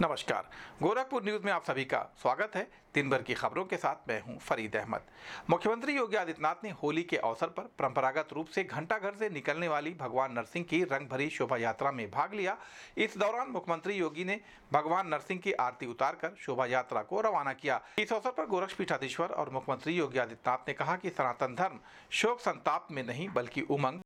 नमस्कार गोरखपुर न्यूज में आप सभी का स्वागत है दिन भर की खबरों के साथ मैं हूं फरीद अहमद मुख्यमंत्री योगी आदित्यनाथ ने होली के अवसर पर परंपरागत रूप से घर से निकलने वाली भगवान नरसिंह की रंग भरी शोभा यात्रा में भाग लिया इस दौरान मुख्यमंत्री योगी ने भगवान नरसिंह की आरती उतार कर शोभा यात्रा को रवाना किया इस अवसर पर गोरक्ष पीठाधीश्वर और मुख्यमंत्री योगी आदित्यनाथ ने कहा की सनातन धर्म शोक संताप में नहीं बल्कि उमंग